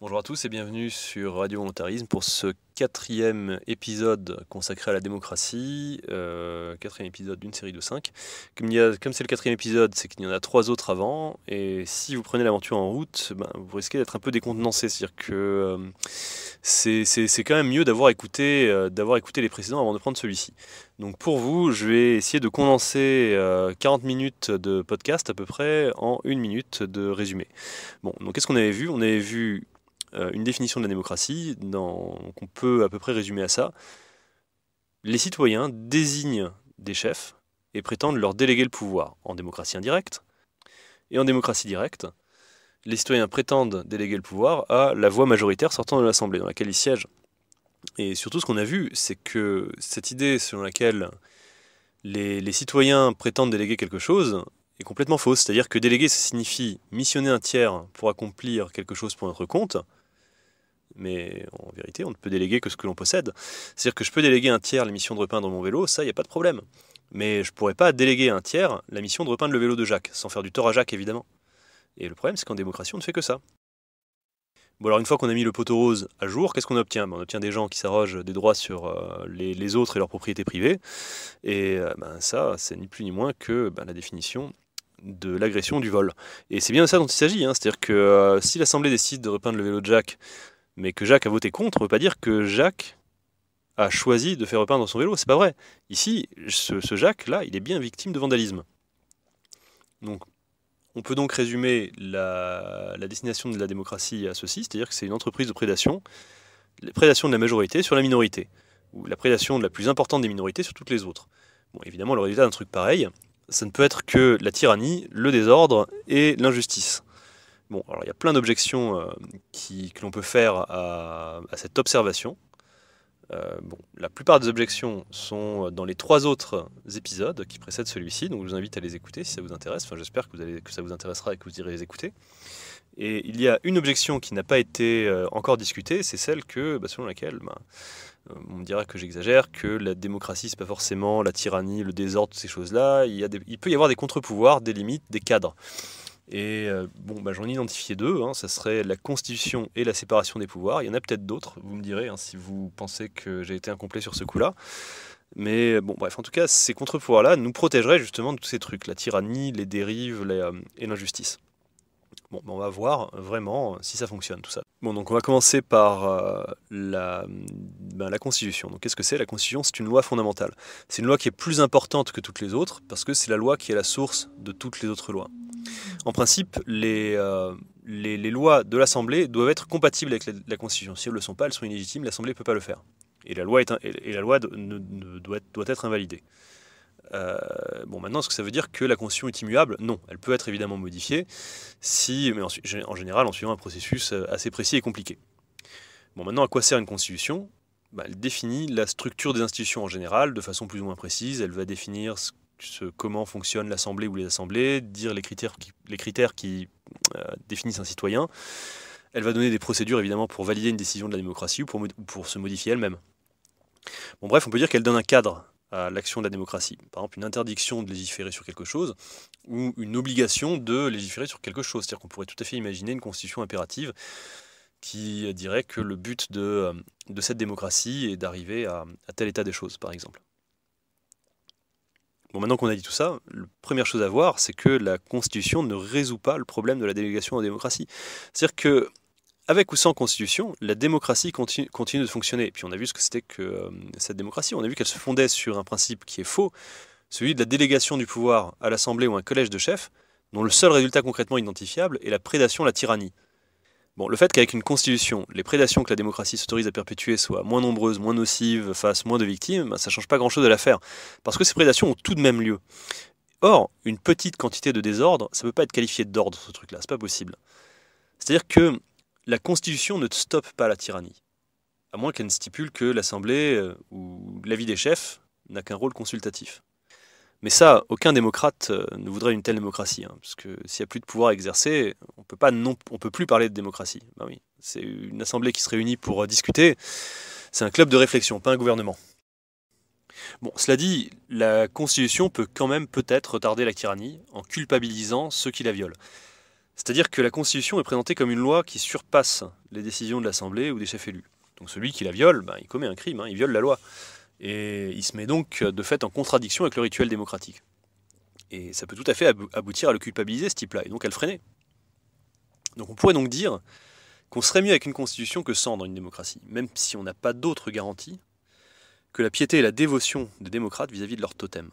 Bonjour à tous et bienvenue sur Radio Volontarisme pour ce quatrième épisode consacré à la démocratie, euh, quatrième épisode d'une série de cinq. Comme, c'est le quatrième épisode, c'est qu'il y en a trois autres avant, et si vous prenez l'aventure en route, ben, vous risquez d'être un peu décontenancé. C'est-à-dire que euh, c'est, quand même mieux d'avoir écouté, euh, d'avoir écouté les précédents avant de prendre celui-ci. Donc pour vous, je vais essayer de condenser 40 minutes de podcast à peu près en une minute de résumé. Bon, donc qu'est-ce qu'on avait vu On avait vu euh, une définition de la démocratie qu'on peut à peu près résumer à ça. Les citoyens désignent des chefs et prétendent leur déléguer le pouvoir en démocratie indirecte. Et en démocratie directe, les citoyens prétendent déléguer le pouvoir à la voix majoritaire sortant de l'Assemblée dans laquelle ils siègent. Et surtout, ce qu'on a vu, c'est que cette idée selon laquelle les, citoyens prétendent déléguer quelque chose est complètement fausse. C'est-à-dire que déléguer, ça signifie missionner un tiers pour accomplir quelque chose pour notre compte, mais en vérité, on ne peut déléguer que ce que l'on possède. C'est-à-dire que je peux déléguer un tiers la mission de repeindre mon vélo, ça, il n'y a pas de problème. Mais je ne pourrais pas déléguer un tiers la mission de repeindre le vélo de Jacques, sans faire du tort à Jacques, évidemment. Et le problème, c'est qu'en démocratie, on ne fait que ça. Bon, alors une fois qu'on a mis le poteau rose à jour, qu'est-ce qu'on obtient On obtient des gens qui s'arrogent des droits sur euh, les, autres et leurs propriétés privées. Et euh, ben, ça, c'est ni plus ni moins que ben, la définition de l'agression du vol. Et c'est bien de ça dont il s'agit. Hein. C'est-à-dire que euh, si l'Assemblée décide de repeindre le vélo de Jacques mais que Jacques a voté contre ne veut pas dire que Jacques a choisi de faire repeindre son vélo. C'est pas vrai. Ici, ce, Jacques-là, il est bien victime de vandalisme. Donc, on peut donc résumer la, destination de la démocratie à ceci, c'est-à-dire que c'est une entreprise de prédation, la prédation de la majorité sur la minorité, ou la prédation de la plus importante des minorités sur toutes les autres. Bon, évidemment, le résultat d'un truc pareil, ça ne peut être que la tyrannie, le désordre et l'injustice. Bon, alors il y a plein d'objections euh, que l'on peut faire à, cette observation. Euh, bon, la plupart des objections sont dans les trois autres épisodes qui précèdent celui-ci, donc je vous invite à les écouter si ça vous intéresse. Enfin, j'espère que, que ça vous intéressera et que vous irez les écouter. Et il y a une objection qui n'a pas été euh, encore discutée, c'est celle que, bah, selon laquelle, bah, on dirait que j'exagère, que la démocratie, c'est pas forcément la tyrannie, le désordre, ces choses-là. Il, il peut y avoir des contre-pouvoirs, des limites, des cadres. Et euh, bon, bah, j'en ai identifié deux, hein. ça serait la constitution et la séparation des pouvoirs. Il y en a peut-être d'autres, vous me direz, hein, si vous pensez que j'ai été incomplet sur ce coup-là. Mais bon, bref, en tout cas, ces contre-pouvoirs-là nous protégeraient justement de tous ces trucs, la tyrannie, les dérives euh, et l'injustice. Bon, bah, on va voir euh, vraiment si ça fonctionne tout ça. Bon, donc on va commencer par la, mm, bah, la Constitution. Donc qu'est-ce que c'est La Constitution, c'est une loi fondamentale. C'est une loi qui est plus importante que toutes les autres parce que c'est la loi qui est la source de toutes les autres lois. En principe, euh, les, lois de l'Assemblée doivent être compatibles avec la, Constitution. Si elles ne le sont pas, elles sont illégitimes, l'Assemblée ne peut pas le faire. Et la loi, doit, être, invalidée. Euh, bon, maintenant, est-ce que ça veut dire que la Constitution est immuable Non, elle peut être évidemment modifiée, si, mais en, général en suivant un processus euh, assez précis et compliqué. Bon, maintenant, à quoi sert une Constitution bah, Elle définit la structure des institutions en général de façon plus ou moins précise. Elle va définir ce comment fonctionne l'Assemblée ou les assemblées, dire les critères qui, euh, définissent un citoyen. Elle va donner des procédures évidemment pour valider une décision de la démocratie ou pour, se modifier elle-même. Bon bref, on peut dire qu'elle donne un cadre à l'action de la démocratie. Par exemple, une interdiction de légiférer sur quelque chose ou une obligation de légiférer sur quelque chose. C'est-à-dire qu'on pourrait tout à fait imaginer une constitution impérative qui dirait que le but de, euh, cette démocratie est d'arriver à tel état des choses, par exemple. Bon, maintenant qu'on a dit tout ça, la première chose à voir, c'est que la Constitution ne résout pas le problème de la délégation en démocratie. C'est-à-dire que, avec ou sans Constitution, la démocratie continue, de fonctionner. Et puis on a vu ce que c'était que euh, cette démocratie. On a vu qu'elle se fondait sur un principe qui est faux, celui de la délégation du pouvoir à l'Assemblée ou à un collège de chefs, dont le seul résultat concrètement identifiable est la prédation, la tyrannie. Bon, le fait qu'avec une constitution, les prédations que la démocratie s'autorise à perpétuer soient moins nombreuses, moins nocives, fassent moins de victimes, ça ben, ça change pas grand-chose de l'affaire, parce que ces prédations ont tout de même lieu. Or, une petite quantité de désordre, ça ne peut pas être qualifié d'ordre, ce truc-là, c'est pas possible. C'est-à-dire que la constitution ne stoppe pas la tyrannie, à moins qu'elle ne stipule que l'Assemblée euh, ou l'avis des chefs n'a qu'un rôle consultatif. Mais ça, aucun démocrate euh, ne voudrait une telle démocratie, hein, parce que s'il n'y a plus de pouvoir exercer, on ne peut plus parler de démocratie. Ben oui, c'est une assemblée qui se réunit pour euh, discuter. C'est un club de réflexion, pas un gouvernement. Bon, cela dit, la Constitution peut quand même peut-être retarder la tyrannie en culpabilisant ceux qui la violent. C'est-à-dire que la Constitution est présentée comme une loi qui surpasse les décisions de l'Assemblée ou des chefs élus. Donc celui qui la viole, ben, il commet un crime, hein, il viole la loi. Et il se met donc euh, de fait en contradiction avec le rituel démocratique. Et ça peut tout à fait aboutir à le culpabiliser, ce type-là, et donc à le freiner. Donc on pourrait donc dire qu'on serait mieux avec une constitution que sans dans une démocratie, même si on n'a pas d'autre garantie que la piété et la dévotion des démocrates vis-à-vis de leur totem.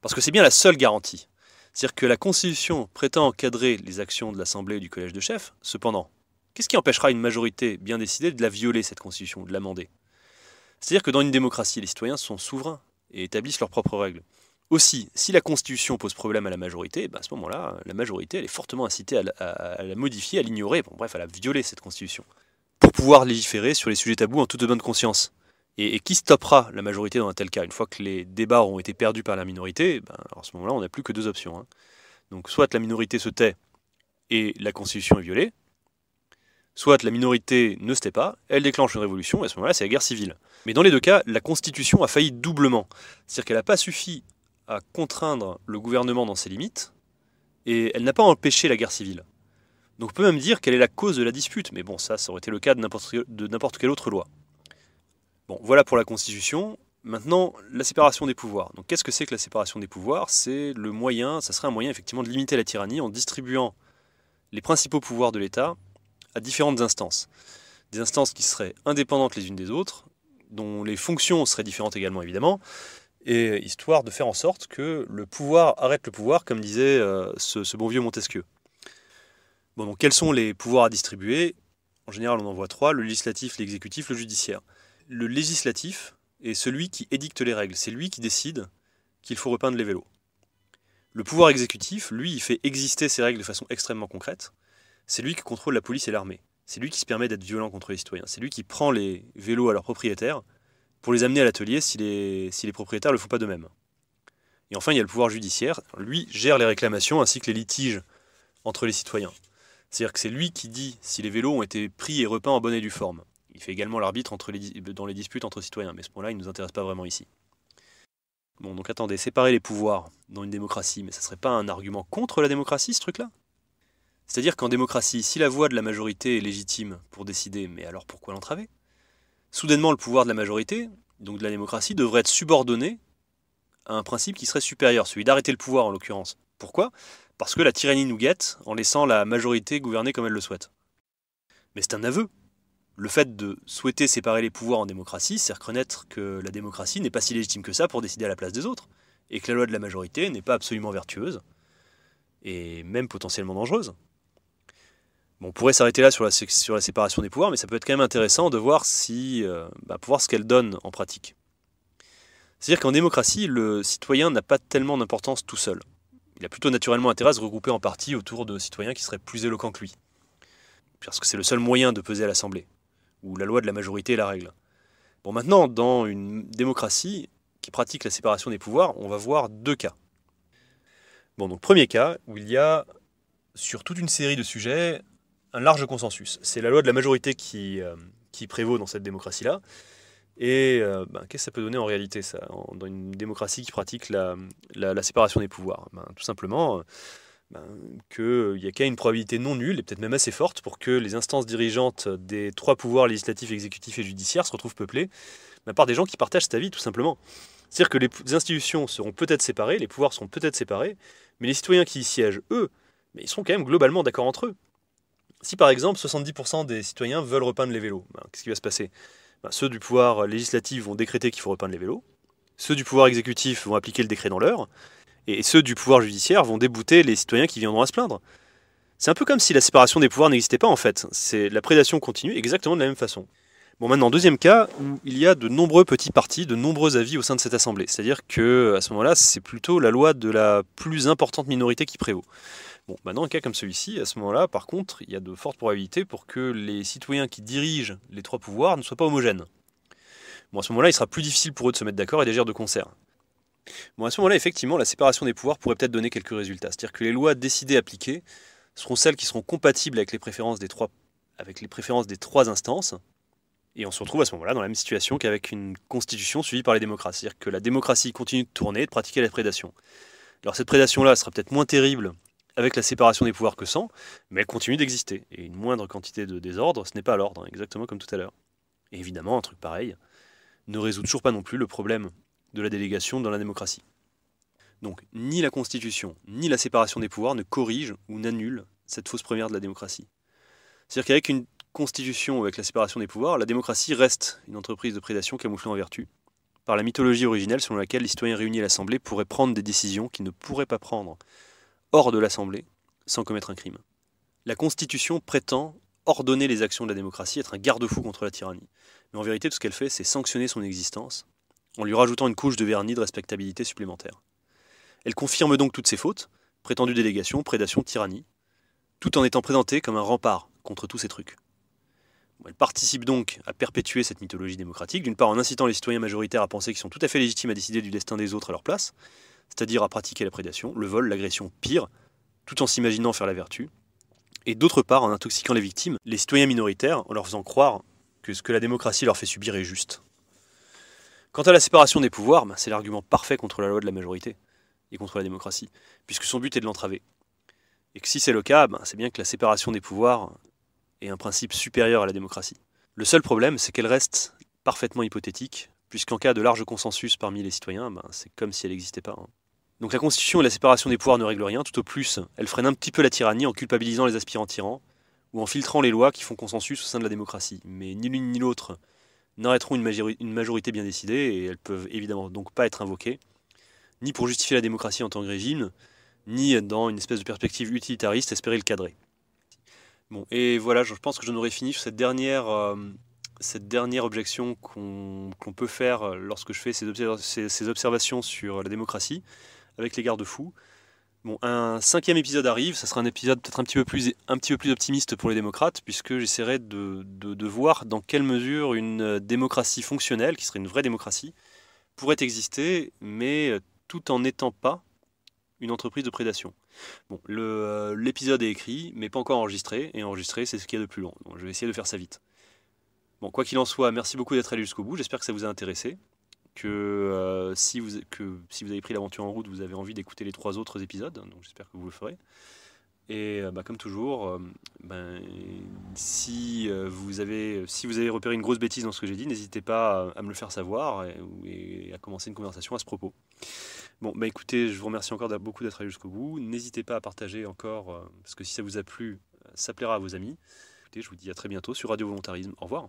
Parce que c'est bien la seule garantie. C'est-à-dire que la Constitution prétend encadrer les actions de l'Assemblée et du Collège de chefs, cependant, qu'est-ce qui empêchera une majorité bien décidée de la violer, cette Constitution, ou de l'amender c'est-à-dire que dans une démocratie, les citoyens sont souverains et établissent leurs propres règles. Aussi, si la Constitution pose problème à la majorité, bah, à ce moment-là, la majorité est fortement incitée à la, modifier, à l'ignorer, bon, bref, à la violer, cette Constitution, pour pouvoir légiférer sur les sujets tabous en toute bonne conscience. Et, qui stoppera la majorité dans un tel cas Une fois que les débats auront été perdus par la minorité, ben, à ce moment-là, on n'a plus que deux options. Hein. Donc soit la minorité se tait et la Constitution est violée, Soit la minorité ne se tait pas, elle déclenche une révolution, et à ce moment-là, c'est la guerre civile. Mais dans les deux cas, la Constitution a failli doublement. C'est-à-dire qu'elle n'a pas suffi à contraindre le gouvernement dans ses limites, et elle n'a pas empêché la guerre civile. Donc on peut même dire qu'elle est la cause de la dispute, mais bon, ça, ça aurait été le cas de n'importe quelle autre loi. Bon, voilà pour la Constitution. Maintenant, la séparation des pouvoirs. Donc qu'est-ce que c'est que la séparation des pouvoirs C'est le moyen, ça serait un moyen effectivement de limiter la tyrannie en distribuant les principaux pouvoirs de l'État à différentes instances. Des instances qui seraient indépendantes les unes des autres, dont les fonctions seraient différentes également évidemment, et histoire de faire en sorte que le pouvoir arrête le pouvoir, comme disait euh, ce, bon vieux Montesquieu. Bon, donc quels sont les pouvoirs à distribuer En général, on en voit trois, le législatif, l'exécutif, le judiciaire. Le législatif est celui qui édicte les règles, c'est lui qui décide qu'il faut repeindre les vélos. Le pouvoir exécutif, lui, il fait exister ces règles de façon extrêmement concrète c'est lui qui contrôle la police et l'armée. C'est lui qui se permet d'être violent contre les citoyens. C'est lui qui prend les vélos à leurs propriétaires pour les amener à l'atelier si les, propriétaires ne le font pas de même. Et enfin, il y a le pouvoir judiciaire. Lui gère les réclamations ainsi que les litiges entre les citoyens. C'est-à-dire que c'est lui qui dit si les vélos ont été pris et repeints en bonne et due forme. Il fait également l'arbitre dans les disputes entre citoyens, mais ce point-là, il ne nous intéresse pas vraiment ici. Bon, donc attendez, séparer les pouvoirs dans une démocratie, mais ça serait pas un argument contre la démocratie, ce truc-là c'est-à-dire qu'en démocratie, si la voix de la majorité est légitime pour décider, mais alors pourquoi l'entraver Soudainement, le pouvoir de la majorité, donc de la démocratie, devrait être subordonné à un principe qui serait supérieur, celui d'arrêter le pouvoir en l'occurrence. Pourquoi Parce que la tyrannie nous guette en laissant la majorité gouverner comme elle le souhaite. Mais c'est un aveu. Le fait de souhaiter séparer les pouvoirs en démocratie, c'est reconnaître que la démocratie n'est pas si légitime que ça pour décider à la place des autres, et que la loi de la majorité n'est pas absolument vertueuse, et même potentiellement dangereuse on pourrait s'arrêter là sur la, sur la séparation des pouvoirs, mais ça peut être quand même intéressant de voir, si, euh, bah, ce qu'elle donne en pratique. C'est-à-dire qu'en démocratie, le citoyen n'a pas tellement d'importance tout seul. Il a plutôt naturellement intérêt à se regrouper en partie autour de citoyens qui seraient plus éloquents que lui. Parce que c'est le seul moyen de peser à l'Assemblée, où la loi de la majorité est la règle. Bon, maintenant, dans une démocratie qui pratique la séparation des pouvoirs, on va voir deux cas. Bon, donc premier cas, où il y a, sur toute une série de sujets, un large consensus. C'est la loi de la majorité qui, euh, qui prévaut dans cette démocratie-là. Et euh, ben, qu'est-ce que ça peut donner en réalité, ça, dans une démocratie qui pratique la, séparation des pouvoirs ben, Tout simplement euh, ben, qu'il y a qu'à une probabilité non nulle, et peut-être même assez forte, pour que les instances dirigeantes des trois pouvoirs législatifs, exécutifs et judiciaires se retrouvent peuplées par des gens qui partagent cet avis, tout simplement. C'est-à-dire que les institutions seront peut-être séparées, les pouvoirs seront peut-être séparés, mais les citoyens qui y siègent, eux, mais ils sont quand même globalement d'accord entre eux. Si par exemple 70% des citoyens veulent repeindre les vélos, ben, qu'est-ce qui va se passer ben, Ceux du pouvoir législatif vont décréter qu'il faut repeindre les vélos, ceux du pouvoir exécutif vont appliquer le décret dans l'heure, et ceux du pouvoir judiciaire vont débouter les citoyens qui viendront à se plaindre. C'est un peu comme si la séparation des pouvoirs n'existait pas en fait, c'est la prédation continue exactement de la même façon. Bon, maintenant, deuxième cas où il y a de nombreux petits partis, de nombreux avis au sein de cette assemblée. C'est-à-dire que à ce moment-là, c'est plutôt la loi de la plus importante minorité qui prévaut. Bon, maintenant, un cas comme celui-ci, à ce moment-là, par contre, il y a de fortes probabilités pour que les citoyens qui dirigent les trois pouvoirs ne soient pas homogènes. Bon, à ce moment-là, il sera plus difficile pour eux de se mettre d'accord et d'agir de concert. Bon, à ce moment-là, effectivement, la séparation des pouvoirs pourrait peut-être donner quelques résultats. C'est-à-dire que les lois décidées appliquées seront celles qui seront compatibles avec les préférences des trois, instances. Et on se retrouve à ce moment-là dans la même situation qu'avec une constitution suivie par les démocrates. C'est-à-dire que la démocratie continue de tourner, et de pratiquer la prédation. Alors cette prédation-là sera peut-être moins terrible avec la séparation des pouvoirs que sans, mais elle continue d'exister. Et une moindre quantité de désordre, ce n'est pas l'ordre, hein, exactement comme tout à l'heure. Et évidemment, un truc pareil ne résout toujours pas non plus le problème de la délégation dans la démocratie. Donc, ni la Constitution, ni la séparation des pouvoirs ne corrigent ou n'annulent cette fausse première de la démocratie. C'est-à-dire qu'avec une Constitution, avec la séparation des pouvoirs, la démocratie reste une entreprise de prédation camouflée en vertu, par la mythologie originelle selon laquelle les citoyens réunis à l'Assemblée pourraient prendre des décisions qu'ils ne pourraient pas prendre hors de l'Assemblée sans commettre un crime. La Constitution prétend ordonner les actions de la démocratie, être un garde-fou contre la tyrannie. Mais en vérité, tout ce qu'elle fait, c'est sanctionner son existence en lui rajoutant une couche de vernis de respectabilité supplémentaire. Elle confirme donc toutes ses fautes, prétendues délégation, prédation, tyrannie, tout en étant présentée comme un rempart contre tous ces trucs. Elle participe donc à perpétuer cette mythologie démocratique, d'une part en incitant les citoyens majoritaires à penser qu'ils sont tout à fait légitimes à décider du destin des autres à leur place, c'est-à-dire à pratiquer la prédation, le vol, l'agression pire, tout en s'imaginant faire la vertu, et d'autre part en intoxiquant les victimes, les citoyens minoritaires, en leur faisant croire que ce que la démocratie leur fait subir est juste. Quant à la séparation des pouvoirs, ben, c'est l'argument parfait contre la loi de la majorité et contre la démocratie, puisque son but est de l'entraver. Et que si c'est le cas, ben, c'est bien que la séparation des pouvoirs est un principe supérieur à la démocratie. Le seul problème, c'est qu'elle reste parfaitement hypothétique puisqu'en cas de large consensus parmi les citoyens, ben, c'est comme si elle n'existait pas. Hein. Donc la Constitution et la séparation des pouvoirs ne règlent rien, tout au plus, elles freinent un petit peu la tyrannie en culpabilisant les aspirants tyrans, ou en filtrant les lois qui font consensus au sein de la démocratie. Mais ni l'une ni l'autre n'arrêteront une, majorité bien décidée, et elles peuvent évidemment donc pas être invoquées, ni pour justifier la démocratie en tant que régime, ni dans une espèce de perspective utilitariste espérer le cadrer. Bon, et voilà, je pense que j'en aurais fini sur cette dernière... Euh, cette dernière objection qu'on peut faire euh, lorsque je fais ces, observations sur la démocratie avec les garde-fous. Bon, un cinquième épisode arrive, ça sera un épisode peut-être un, petit peu plus, optimiste pour les démocrates, puisque j'essaierai de, voir dans quelle mesure une euh, démocratie fonctionnelle, qui serait une vraie démocratie, pourrait exister, mais euh, tout en n'étant pas une entreprise de prédation. Bon, l'épisode est écrit, mais pas encore enregistré, et enregistré, c'est ce qui est a de plus long. Donc, je vais essayer de faire ça vite. Bon, quoi qu'il en soit, merci beaucoup d'être allé jusqu'au bout. J'espère que ça vous a intéressé. Que, euh, si vous, avez pris l'aventure en route, vous avez envie d'écouter les trois autres épisodes. Hein, donc j'espère que vous le ferez. Et euh, bah, comme toujours, euh, ben, si, vous avez, repéré une grosse bêtise dans ce que j'ai dit, n'hésitez pas à, me le faire savoir et, à commencer une conversation à ce propos. Bon, bah, écoutez, je vous remercie encore beaucoup d'être allé jusqu'au bout. N'hésitez pas à partager encore, parce que si ça vous a plu, ça plaira à vos amis. Écoutez, je vous dis à très bientôt sur Radio Volontarisme. Au revoir.